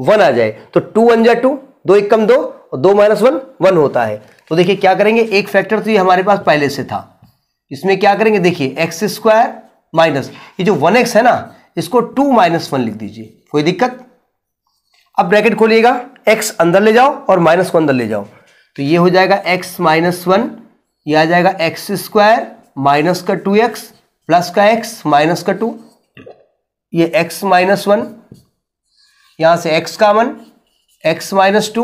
वन आ जाए तो टू वन जा टू दो एक कम दो और दो माइनस वन वन होता है तो देखिए क्या करेंगे एक फैक्टर तो ये हमारे पास पहले से था इसमें क्या करेंगे देखिए एक्स स्क्वायर माइनस ये जो वन एक्स है ना इसको टू माइनस वन लिख दीजिए कोई दिक्कत अब ब्रैकेट खोलिएगा एक्स अंदर ले जाओ और माइनस को अंदर ले जाओ तो ये हो जाएगा एक्स माइनस वन ये आ जाएगा एक्स स्क्वायर माइनस का टू एक्स प्लस का एक्स माइनस का टू ये एक्स माइनस वन यहां से एक्स का वन एक्स माइनस टू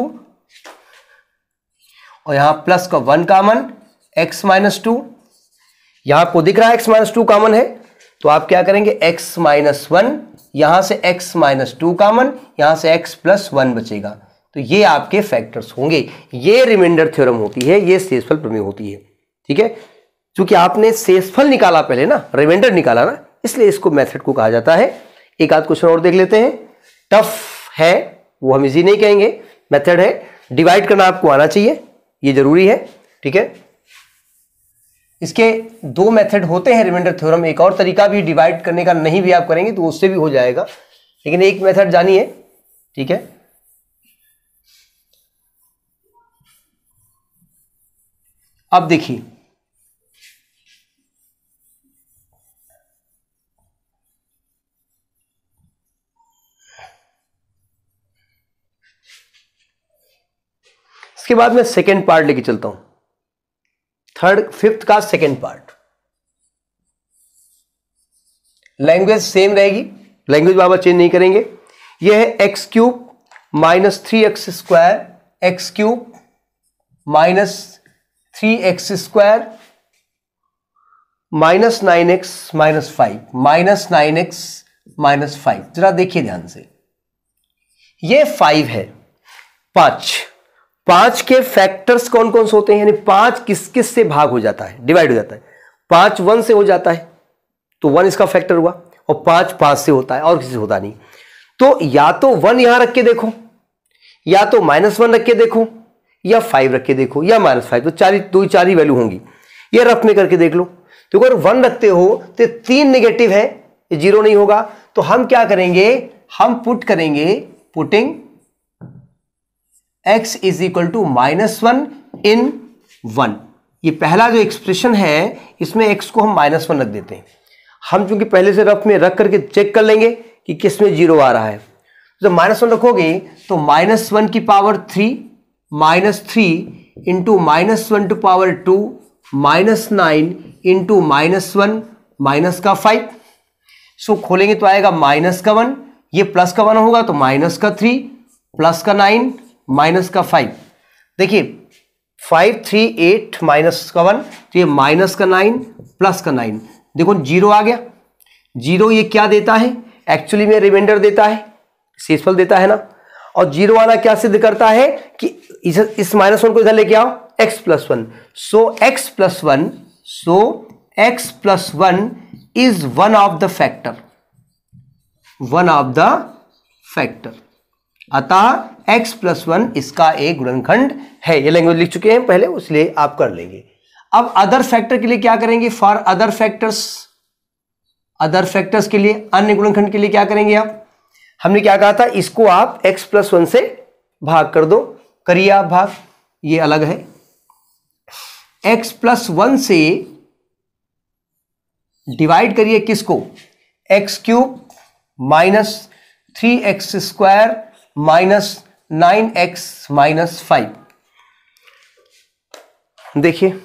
और यहां प्लस का one common x minus two यहां आपको दिख रहा है एक्स माइनस टू कॉमन है तो आप क्या करेंगे एक्स माइनस वन यहां से एक्स माइनस टू कामन यहां से एक्स प्लस वन बचेगा तो ये आपके फैक्टर्स होंगे ये रिमाइंडर थ्योरम होती है ये सेसफल प्रमेय होती है ठीक है क्योंकि आपने सेसफल निकाला पहले ना रिमाइंडर निकाला ना इसलिए इसको मेथड को कहा जाता है एक आध क्वेश्चन और देख लेते हैं टफ है वो हम इजी नहीं कहेंगे मेथड है डिवाइड करना आपको आना चाहिए ये जरूरी है ठीक है इसके दो मेथड होते हैं रिमाइंडर थ्योरम एक और तरीका भी डिवाइड करने का नहीं भी आप करेंगे तो उससे भी हो जाएगा लेकिन एक मेथड जानिए ठीक है अब देखिए इसके बाद मैं सेकेंड पार्ट लेके चलता हूं थर्ड फिफ्थ का सेकेंड पार्ट लैंग्वेज सेम रहेगी लैंग्वेज बाबा चेंज नहीं करेंगे यह है x cube minus three x square x cube minus three x square minus nine x minus five minus nine x minus five जरा देखिए ध्यान से यह फाइव है पांच पांच के फैक्टर्स कौन कौन से होते हैं यानी पांच किस किस से भाग हो जाता है डिवाइड हो जाता है पांच वन से हो जाता है तो वन इसका फैक्टर हुआ और पांच पांच से होता है और किसी से होता नहीं तो या तो वन यहां रख के देखो या तो माइनस वन रख के देखो या फाइव रख के देखो या माइनस फाइव तो चार दो ही चार ही वैल्यू होंगी ये रफ में करके देख लो तो अगर वन रखते हो तो तीन निगेटिव है जीरो नहीं होगा तो हम क्या करेंगे हम पुट करेंगे putting x is equal to minus one in one ये पहला जो एक्सप्रेशन है इसमें x को हम माइनस वन रख देते हैं हम चूंकि पहले से रफ में रख करके चेक कर लेंगे कि किस में जीरो आ रहा है जब माइनस वन रखोगे तो माइनस वन की power three minus three into minus one to power two minus nine into minus one minus का फाइव सो खोलेंगे तो आएगा माइनस का वन ये प्लस का वन होगा तो माइनस का थ्री प्लस का नाइन माइनस का फाइव देखिए फाइव थ्री एट माइनस का वन तो ये माइनस का नाइन प्लस का नाइन देखो जीरो आ गया जीरो ये क्या देता है एक्चुअली में रिमाइंडर देता है शेषफल देता है ना और जीरो आना क्या सिद्ध करता है कि इस माइनस वन को इधर लेके आओ x plus one so x plus one so x plus one is one of the factor one of the factor अतः एक्स प्लस वन इसका एक गुणनखंड है ये लैंग्वेज लिख चुके हैं पहले इसलिए आप कर लेंगे अब अदर फैक्टर के लिए क्या करेंगे for other factors other factors के लिए अन्य गुणनखंड के लिए क्या करेंगे आप हमने क्या कहा था इसको आप एक्स प्लस वन से भाग कर दो करिए आप भाग ये अलग है एक्स प्लस वन से डिवाइड करिए किसको x cube minus three x square minus nine x minus five देखिए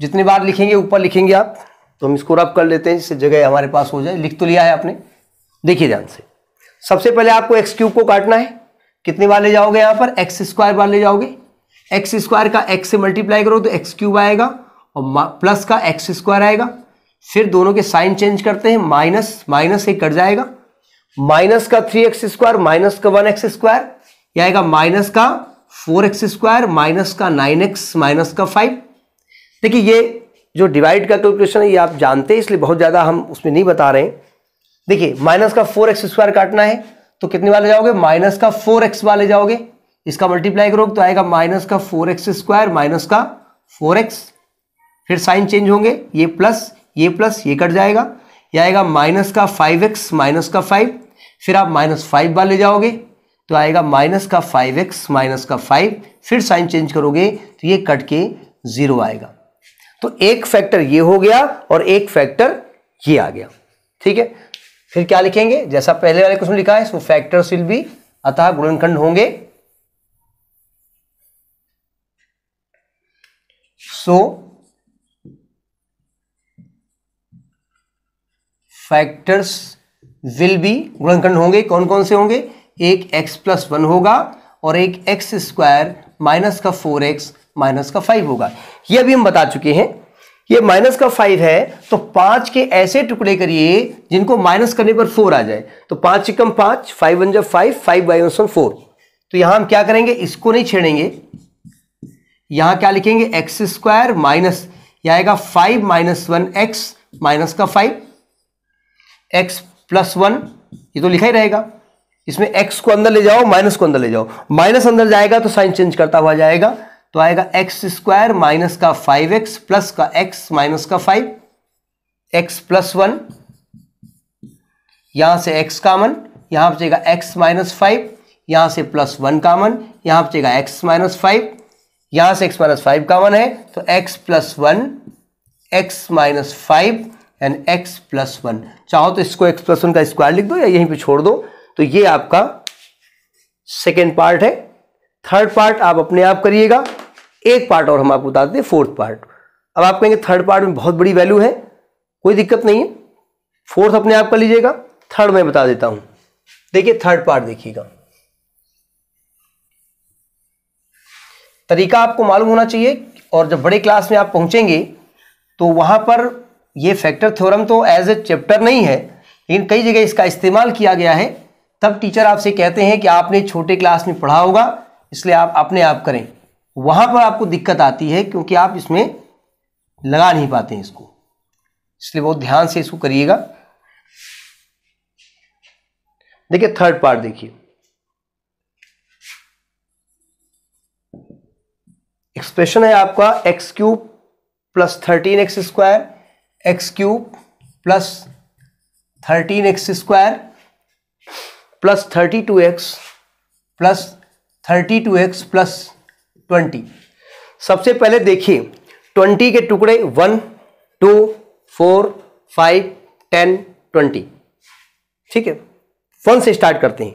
जितनी बार लिखेंगे ऊपर लिखेंगे आप तो हम इसको रब कर लेते हैं जिससे जगह हमारे पास हो जाए लिख तो लिया है आपने देखिए ध्यान से सबसे पहले आपको एक्स क्यूब को काटना है कितनी बार ले जाओगे यहां पर एक्स स्क्वायर बार ले जाओगे एक्स स्क्वायर का एक्स से मल्टीप्लाई करो तो एक्स क्यूब आएगा और प्लस का एक्स स्क्वायर आएगा फिर दोनों के साइन चेंज करते हैं माइनस माइनस एक कट जाएगा माइनस का थ्री एक्स स्क्वायर माइनस का वन एक्स स्क्वायर यह आएगा माइनस का फोर एक्स स्क्वायर माइनस का नाइन एक्स माइनस का फाइव देखिए ये जो डिवाइड का कैलकुलेशन है ये आप जानते हैं इसलिए बहुत ज़्यादा हम उसमें नहीं बता रहे हैं देखिए माइनस का फोर एक्स स्क्वायर काटना है तो कितने वाले जाओगे माइनस का फोर एक्स वाले जाओगे इसका मल्टीप्लाई करोगे तो आएगा माइनस का फोर एक्स स्क्वायर माइनस का फोर एक्स फिर साइन चेंज होंगे ये प्लस ये प्लस ये कट जाएगा यह आएगा माइनस का फाइव एक्स माइनस का फाइव फिर आप माइनस फाइव बार ले जाओगे तो आएगा माइनस का फाइव एक्स माइनस का फाइव फिर साइन चेंज करोगे तो ये कट के जीरो आएगा तो एक फैक्टर ये हो गया और एक फैक्टर ये आ गया ठीक है फिर क्या लिखेंगे जैसा पहले वाले क्वेश्चन लिखा है सो फैक्टर्स विल भी अतः गुणनखंड होंगे सो फैक्टर्स विल बी गुणनखंड होंगे कौन कौन से होंगे एक एक्स प्लस वन होगा और एक एक्स स्क्वायर माइनस का फोर एक्स माइनस का फाइव होगा ये अभी हम बता चुके हैं ये माइनस का फाइव है तो पांच के ऐसे टुकड़े करिए जिनको माइनस करने पर फोर आ जाए तो पांच से कम पांच फाइव वन जब five five by one four तो यहां हम क्या करेंगे इसको नहीं छेड़ेंगे यहां क्या लिखेंगे एक्स स्क्वायर माइनस यह आएगा five minus one x minus का फाइव एक्स प्लस वन ये तो लिखा ही रहेगा इसमें एक्स को अंदर ले जाओ माइनस को अंदर ले जाओ माइनस अंदर जाएगा तो साइन चेंज करता हुआ जाएगा तो आएगा एक्स स्क्वायर माइनस का फाइव एक्स प्लस का एक्स माइनस का फाइव एक्स प्लस वन यहां से एक्स कामन यहां पर जाएगा एक्स माइनस फाइव यहां से प्लस वन कामन यहां पर जाएगा एक्स माइनस फाइव यहां से एक्स माइनस फाइव कामन है तो x plus one x minus five and x plus one चाहो तो इसको एक्स प्लस वन का स्क्वायर लिख दो या यहीं पे छोड़ दो तो ये आपका सेकेंड पार्ट है थर्ड पार्ट आप अपने आप करिएगा एक पार्ट और हम आपको बता दें फोर्थ पार्ट अब आप कहेंगे थर्ड पार्ट में बहुत बड़ी वैल्यू है कोई दिक्कत नहीं है फोर्थ अपने आप कर लीजिएगा थर्ड मैं बता देता हूं देखिए थर्ड पार्ट देखिएगा तरीका आपको मालूम होना चाहिए और जब बड़े क्लास में आप पहुंचेंगे तो वहां पर ये फैक्टर थ्योरम तो एज ए चैप्टर नहीं है लेकिन कई जगह इसका इस्तेमाल किया गया है तब टीचर आपसे कहते हैं कि आपने छोटे क्लास में पढ़ा होगा इसलिए आप अपने आप करें वहाँ पर आपको दिक्कत आती है क्योंकि आप इसमें लगा नहीं पाते हैं इसको इसलिए बहुत ध्यान से इसको करिएगा देखिए थर्ड पार्ट देखिए एक्सप्रेशन है आपका x cube plus thirteen x square x cube plus thirteen x square plus thirty two x plus thirty two x plus twenty सबसे पहले देखिए ट्वेंटी के टुकड़े one two four five ten twenty ठीक है वन से स्टार्ट करते हैं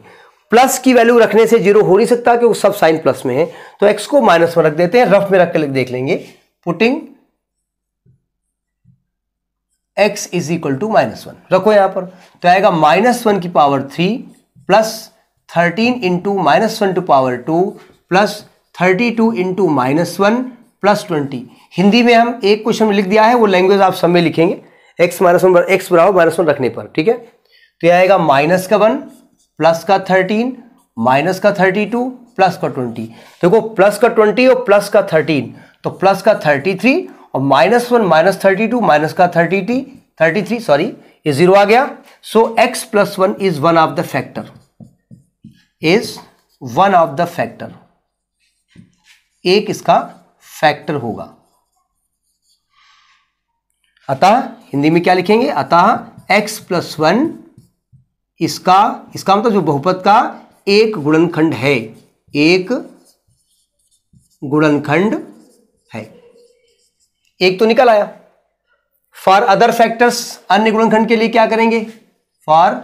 प्लस की वैल्यू रखने से जीरो हो नहीं सकता क्योंकि सब साइन प्लस में है तो एक्स को माइनस में रख देते हैं रफ में रख कर देख लेंगे putting x is equal to minus one रखो यहां पर तो आएगा माइनस वन की power three plus thirteen into minus one to power two plus thirty two into minus one plus twenty Hindi में हम एक क्वेश्चन लिख दिया है वो लैंग्वेज आप सब में लिखेंगे एक्स माइनस वन एक्स बराबर माइनस वन रखने पर ठीक है तो यह आएगा माइनस का वन प्लस का थर्टीन माइनस का थर्टी टू प्लस का ट्वेंटी देखो प्लस का ट्वेंटी और प्लस का थर्टीन तो प्लस का थर्टी थ्री और minus one minus thirty two minus का थर्टी टी थर्टी थ्री सॉरी ये जीरो आ गया so x plus one is one of the factor is one of the factor एक इसका फैक्टर होगा अतः हिंदी में क्या लिखेंगे अतः x प्लस वन इसका इसका मतलब जो बहुपद का एक गुणनखंड है एक गुणनखंड एक तो निकल आया फॉर अदर फैक्टर्स अन्य गुणनखंड के लिए क्या करेंगे फॉर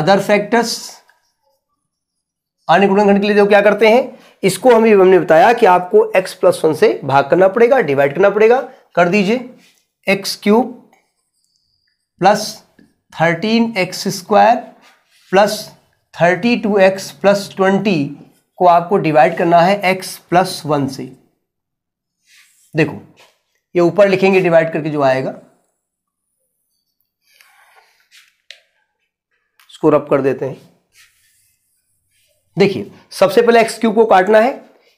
अदर फैक्टर्स अन्य गुणनखंड के लिए जो क्या करते हैं इसको हमें हमने बताया कि आपको x प्लस वन से भाग करना पड़ेगा डिवाइड करना पड़ेगा कर दीजिए x cube plus thirteen x square plus thirty two x plus twenty को आपको डिवाइड करना है x प्लस वन से देखो ये ऊपर लिखेंगे डिवाइड करके जो आएगा इसको रब कर देते हैं देखिए सबसे पहले एक्स क्यूब को काटना है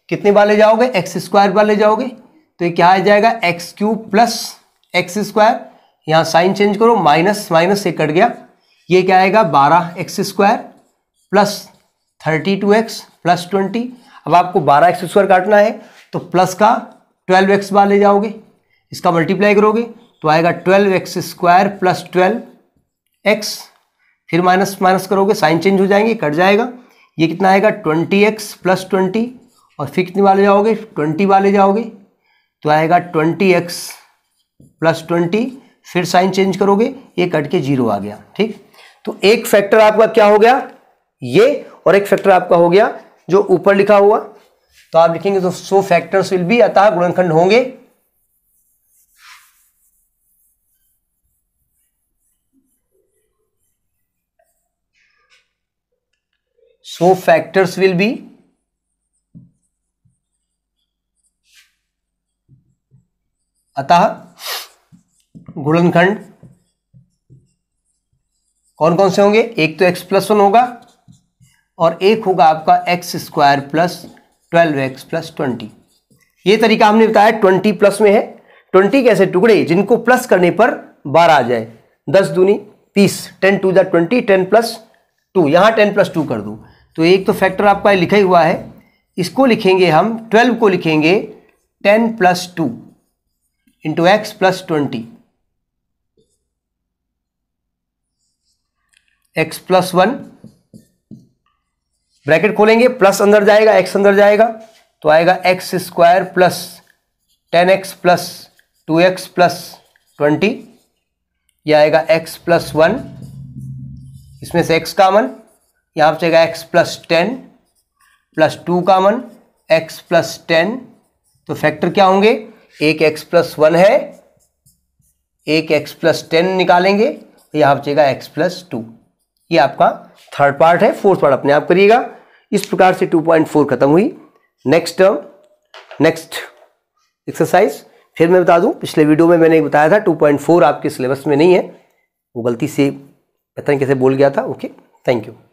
कितने बार ले जाओगे एक्स स्क्वायर बार ले जाओगे तो ये क्या आ जाएगा x cube plus x square यहां साइन चेंज करो माइनस माइनस से कट गया ये क्या आएगा बारह x square plus thirty two x plus twenty अब आपको बारह एक्स स्क्वायर काटना है तो प्लस का ट्वेल्व एक्स बार ले जाओगे इसका मल्टीप्लाई करोगे तो आएगा twelve x square plus twelve x फिर माइनस माइनस करोगे साइन चेंज हो जाएंगे कट जाएगा ये कितना आएगा ट्वेंटी एक्स प्लस ट्वेंटी और फिर कितने वाले जाओगे ट्वेंटी वाले जाओगे तो आएगा ट्वेंटी एक्स प्लस ट्वेंटी फिर साइन चेंज करोगे ये कट के जीरो आ गया ठीक तो एक फैक्टर आपका क्या हो गया ये और एक फैक्टर आपका हो गया जो ऊपर लिखा हुआ तो आप लिखेंगे तो सो फैक्टर्स विल भी अतः गुणनखंड होंगे so factors will be अतः गुणनखंड कौन कौन से होंगे एक तो x प्लस वन होगा और एक होगा आपका x square plus twelve x plus twenty ये तरीका हमने बताया ट्वेंटी प्लस में है ट्वेंटी के ऐसे टुकड़े जिनको प्लस करने पर बारह आ जाए दस दूनी तीस टेन टू जै ट्वेंटी टेन प्लस टू यहां टेन प्लस टू कर दू तो एक तो फैक्टर आपका लिखा ही हुआ है इसको लिखेंगे हम ट्वेल्व को लिखेंगे ten plus two into x plus twenty x plus one bracket खोलेंगे प्लस अंदर जाएगा एक्स अंदर जाएगा तो आएगा x square plus ten x plus two x plus twenty यह आएगा एक्स प्लस वन इसमें से एक्स कामन यहाँ पर चलेगा x plus ten plus two का मन एक्स प्लस टेन तो फैक्टर क्या होंगे एक एक्स प्लस वन है एक एक्स प्लस टेन निकालेंगे यहाँ पर चलेगा एक्स प्लस टू ये आपका थर्ड पार्ट है फोर्थ पार्ट अपने आप करिएगा इस प्रकार से टू पॉइंट फोर खत्म हुई नेक्स्ट टर्म नेक्स्ट एक्सरसाइज फिर मैं बता दूं पिछले वीडियो में मैंने बताया था टू पॉइंट फोर आपके सिलेबस में नहीं है वो गलती से पता नहीं कैसे बोल गया था ओके थैंक यू